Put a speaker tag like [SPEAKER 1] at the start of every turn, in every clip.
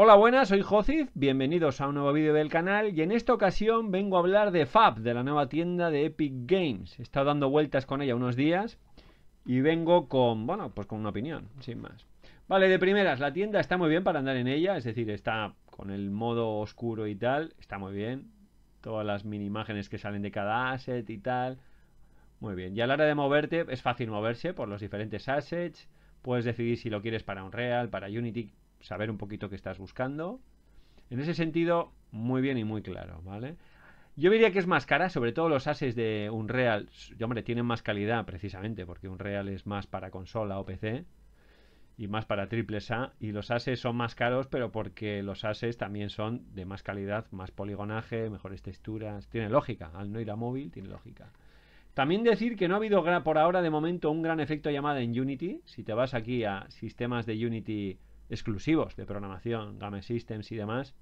[SPEAKER 1] Hola buenas, soy Jozif, bienvenidos a un nuevo vídeo del canal y en esta ocasión vengo a hablar de Fab, de la nueva tienda de Epic Games. He estado dando vueltas con ella unos días y vengo con, bueno, pues con una opinión, sin más. Vale, de primeras, la tienda está muy bien para andar en ella, es decir, está con el modo oscuro y tal, está muy bien. Todas las mini imágenes que salen de cada asset y tal, muy bien. Y a la hora de moverte, es fácil moverse por los diferentes assets, puedes decidir si lo quieres para Unreal, para Unity, saber un poquito qué estás buscando. En ese sentido, muy bien y muy claro, ¿vale? Yo diría que es más cara, sobre todo los ases de Unreal. Hombre, tienen más calidad precisamente, porque Unreal es más para consola o PC y más para triple A. Y los ases son más caros, pero porque los ases también son de más calidad, más poligonaje, mejores texturas. Tiene lógica, al no ir a móvil, tiene lógica. También decir que no ha habido por ahora de momento un gran efecto llamada en Unity. Si te vas aquí a sistemas de Unity exclusivos de programación, Game Systems y demás,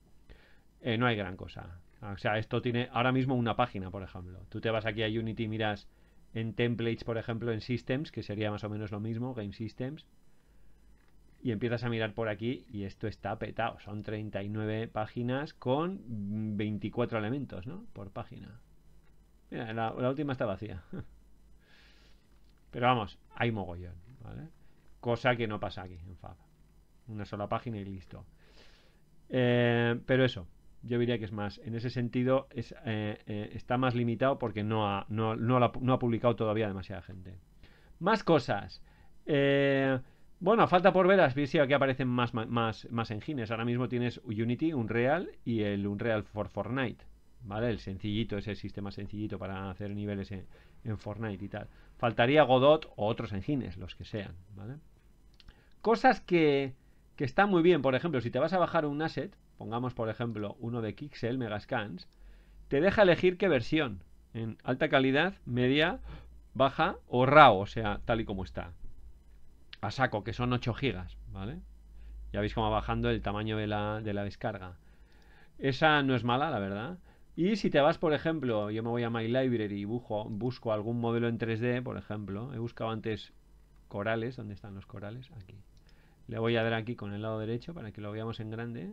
[SPEAKER 1] eh, no hay gran cosa. O sea, esto tiene ahora mismo una página, por ejemplo. Tú te vas aquí a Unity y miras en templates, por ejemplo, en systems, que sería más o menos lo mismo, game systems, y empiezas a mirar por aquí y esto está petado. Son 39 páginas con 24 elementos, ¿no? Por página. Mira, la, última está vacía. Pero vamos, hay mogollón, ¿vale? Cosa que no pasa aquí en Fab una sola página y listo. Eh, pero eso, yo diría que es más, en ese sentido es, eh, eh, está más limitado porque no ha, no, ha publicado todavía demasiada gente. Más cosas. bueno, falta por ver, si que aparecen más, más, más engines. Ahora mismo tienes Unity, Unreal y el Unreal for Fortnite. ¿Vale? El sencillito, ese sistema sencillito para hacer niveles en, en Fortnite y tal. Faltaría Godot o otros engines, los que sean, ¿vale? Cosas que, que está muy bien. Por ejemplo, si te vas a bajar un asset, pongamos por ejemplo uno de Kixel, Megascans, te deja elegir qué versión, en alta calidad, media, baja o RAW, o sea, tal y como está. A saco, que son 8 GB ¿vale? Ya veis cómo va bajando el tamaño de la, descarga. Esa no es mala, la verdad. Y si te vas, por ejemplo, yo me voy a My Library y busco algún modelo en 3D, por ejemplo, he buscado antes corales, ¿dónde están los corales? Aquí. Le voy a dar aquí con el lado derecho para que lo veamos en grande.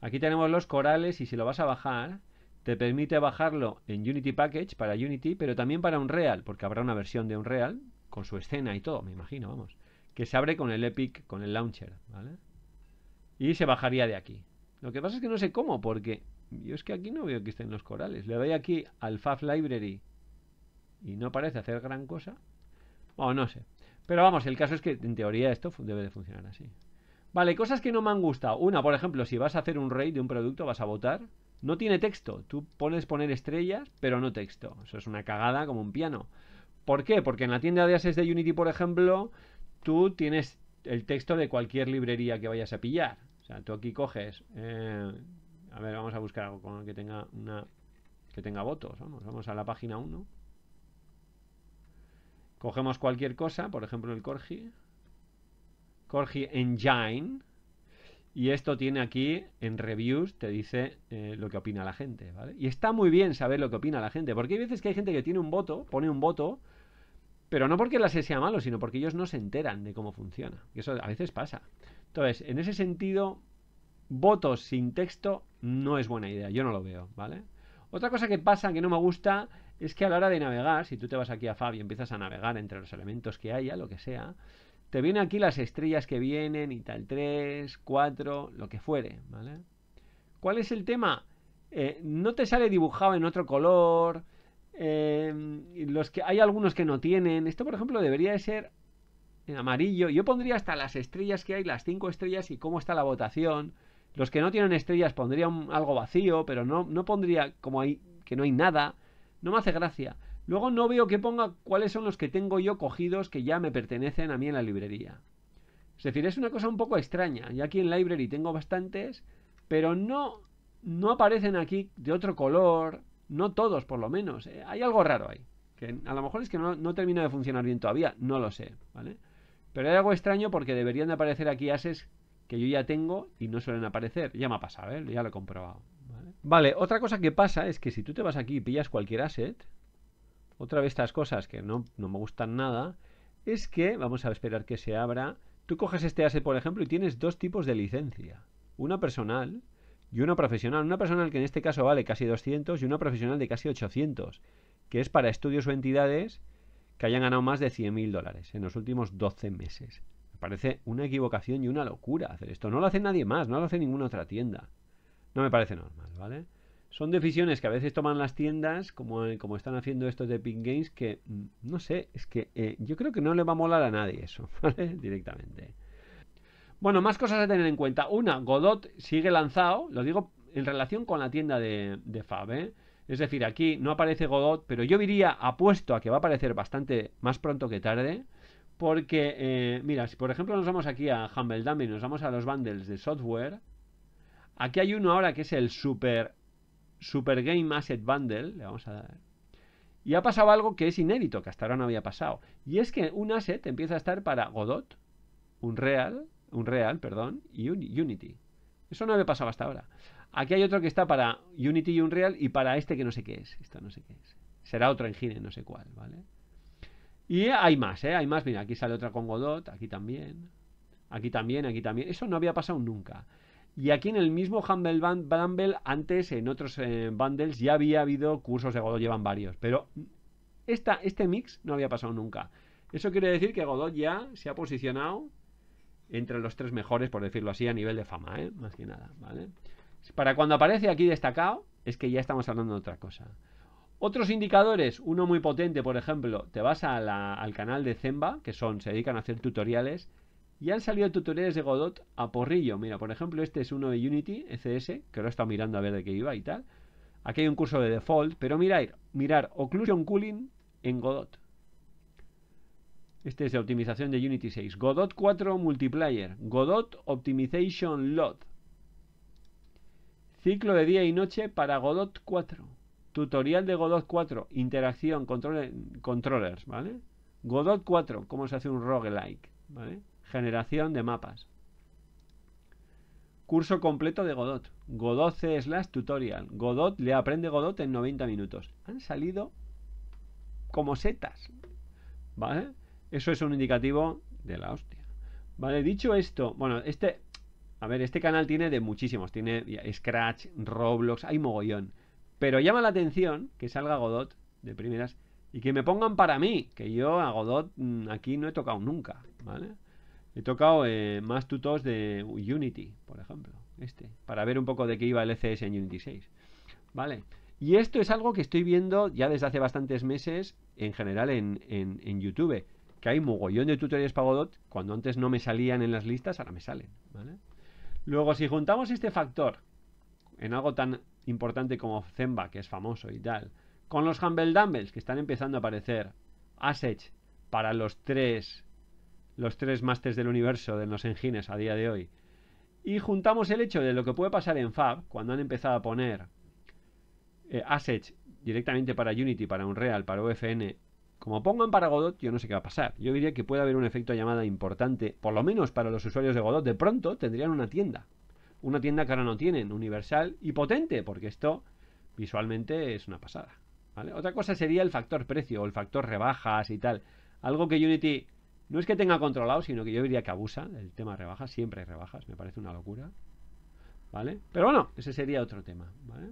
[SPEAKER 1] Aquí tenemos los corales y si lo vas a bajar, te permite bajarlo en Unity Package para Unity, pero también para Unreal, porque habrá una versión de Unreal con su escena y todo, me imagino, vamos. Que se abre con el Epic, con el launcher, ¿vale? Y se bajaría de aquí. Lo que pasa es que no sé cómo, porque yo es que aquí no veo que estén los corales. Le doy aquí al FAF Library y no parece hacer gran cosa. O no sé, pero vamos, el caso es que en teoría esto debe de funcionar así. Vale, cosas que no me han gustado. Una, por ejemplo, si vas a hacer un rey de un producto, vas a votar, no tiene texto. Tú pones poner estrellas, pero no texto. Eso es una cagada como un piano. ¿Por qué? Porque en la tienda de ases de Unity, por ejemplo, tú tienes el texto de cualquier librería que vayas a pillar. O sea, tú aquí coges... Eh, a ver, vamos a buscar algo que tenga una que tenga votos. vamos a la página 1. Cogemos cualquier cosa, por ejemplo el Corgi. Corgi Engine. Y esto tiene aquí en reviews, te dice eh, lo que opina la gente, ¿vale? Y está muy bien saber lo que opina la gente, porque hay veces que hay gente que tiene un voto, pone un voto, pero no porque la SE sea malo, sino porque ellos no se enteran de cómo funciona. Y eso a veces pasa. Entonces, en ese sentido, votos sin texto no es buena idea, yo no lo veo, ¿vale? Otra cosa que pasa que no me gusta es que a la hora de navegar, si tú te vas aquí a Fabio y empiezas a navegar entre los elementos que haya, lo que sea, te vienen aquí las estrellas que vienen y tal, 3, 4, lo que fuere, ¿vale? ¿Cuál es el tema? Eh, no te sale dibujado en otro color, eh, los que, hay algunos que no tienen, esto por ejemplo debería de ser en amarillo, yo pondría hasta las estrellas que hay, las cinco estrellas y cómo está la votación, los que no tienen estrellas pondría algo vacío, pero no, no pondría como hay, que no hay nada, no me hace gracia. Luego no veo que ponga cuáles son los que tengo yo cogidos que ya me pertenecen a mí en la librería. Es decir, es una cosa un poco extraña. y aquí en Library tengo bastantes, pero no, no aparecen aquí de otro color, no todos por lo menos. ¿eh? hay algo raro ahí. Que a lo mejor es que no, no, termina de funcionar bien todavía, no lo sé, ¿vale? Pero hay algo extraño porque deberían de aparecer aquí ases que yo ya tengo y no suelen aparecer. Ya me ha pasado, ¿eh? ya lo he comprobado. Vale, otra cosa que pasa es que si tú te vas aquí y pillas cualquier asset, otra vez estas cosas que no, no me gustan nada, es que, vamos a esperar que se abra, tú coges este asset, por ejemplo, y tienes dos tipos de licencia. Una personal y una profesional. Una personal que en este caso vale casi 200 y una profesional de casi 800, que es para estudios o entidades que hayan ganado más de 100.000 dólares en los últimos 12 meses. Me parece una equivocación y una locura hacer esto. No lo hace nadie más, no lo hace ninguna otra tienda. No me parece normal, ¿vale? Son decisiones que a veces toman las tiendas, como, como están haciendo estos de Pink Games, que mm, no sé, es que eh, yo creo que no le va a molar a nadie eso, ¿vale? Directamente. Bueno, más cosas a tener en cuenta. Una, Godot sigue lanzado, lo digo en relación con la tienda de, Fab, ¿eh? Es decir, aquí no aparece Godot, pero yo diría, apuesto a que va a aparecer bastante más pronto que tarde, porque, eh, mira, si por ejemplo nos vamos aquí a Humble Dummy, nos vamos a los bundles de software, Aquí hay uno ahora que es el Super, Super Game Asset Bundle. Le vamos a dar. Y ha pasado algo que es inédito, que hasta ahora no había pasado. Y es que un asset empieza a estar para Godot, Unreal, real perdón, y Unity. Eso no había pasado hasta ahora. Aquí hay otro que está para Unity y Unreal y para este que no sé qué es. Esto no sé qué es. Será otro engine, no sé cuál, ¿vale? Y hay más, ¿eh? Hay más. Mira, aquí sale otra con Godot, aquí también. Aquí también, aquí también. Eso no había pasado nunca. Y aquí en el mismo Humble Bundle, antes en otros eh, bundles ya había habido cursos de Godot, llevan varios, pero este mix no había pasado nunca. Eso quiere decir que Godot ya se ha posicionado entre los tres mejores, por decirlo así, a nivel de fama, ¿eh? más que nada. ¿vale? Para cuando aparece aquí destacado, es que ya estamos hablando de otra cosa. Otros indicadores, uno muy potente, por ejemplo, te vas al canal de Zemba, que son, se dedican a hacer tutoriales, ya han salido tutoriales de Godot a porrillo. Mira, por ejemplo, este es uno de Unity, .cs, que lo he estado mirando a ver de qué iba y tal. Aquí hay un curso de default, pero mirar, mirar Occlusion Cooling en Godot. Este es de optimización de Unity 6. Godot 4 Multiplayer. Godot Optimization Load. Ciclo de día y noche para Godot 4. Tutorial de Godot 4. Interacción, controllers, ¿vale? Godot 4, cómo se hace un roguelike, ¿vale? Generación de mapas. Curso completo de Godot. Godot C slash tutorial. Godot le aprende Godot en 90 minutos. Han salido como setas. ¿Vale? Eso es un indicativo de la hostia. Vale, dicho esto, bueno, este. A ver, este canal tiene de muchísimos. Tiene Scratch, Roblox, hay mogollón. Pero llama la atención que salga Godot de primeras y que me pongan para mí, que yo a Godot mm, aquí no he tocado nunca, ¿vale? He tocado eh, más tutos de Unity, por ejemplo, este, para ver un poco de qué iba el ECS en Unity 6. Vale. Y esto es algo que estoy viendo ya desde hace bastantes meses en general en, YouTube, que hay mogollón de tutoriales Pagodot, cuando antes no me salían en las listas, ahora me salen. Luego, si juntamos este factor en algo tan importante como Zemba, que es famoso y tal, con los Humble Dumbles, que están empezando a aparecer, assets para los tres los tres másters del universo de los engines a día de hoy. Y juntamos el hecho de lo que puede pasar en Fab, cuando han empezado a poner eh, assets directamente para Unity, para Unreal, para UFN, como pongan para Godot, yo no sé qué va a pasar. Yo diría que puede haber un efecto llamada importante, por lo menos para los usuarios de Godot. De pronto tendrían una tienda. Una tienda que ahora no tienen, universal y potente, porque esto visualmente es una pasada. Otra cosa sería el factor precio o el factor rebajas y tal. Algo que Unity no es que tenga controlado, sino que yo diría que abusa el tema de rebajas. Siempre hay rebajas, me parece una locura. ¿Vale? Pero bueno, ese sería otro tema. ¿vale?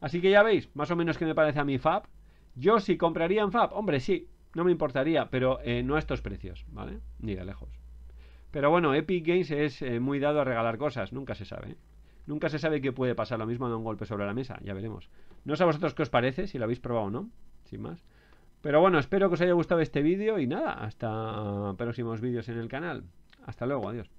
[SPEAKER 1] Así que ya veis, más o menos que me parece a mi FAB. Yo si compraría en FAB, hombre, sí, no me importaría, pero eh, no a estos precios, ¿vale? Ni de lejos. Pero bueno, Epic Games es eh, muy dado a regalar cosas, nunca se sabe. ¿eh? Nunca se sabe qué puede pasar lo mismo de un golpe sobre la mesa, ya veremos. No sé a vosotros qué os parece, si lo habéis probado o no, sin más. Pero bueno, espero que os haya gustado este vídeo y nada, hasta próximos vídeos en el canal. Hasta luego, adiós.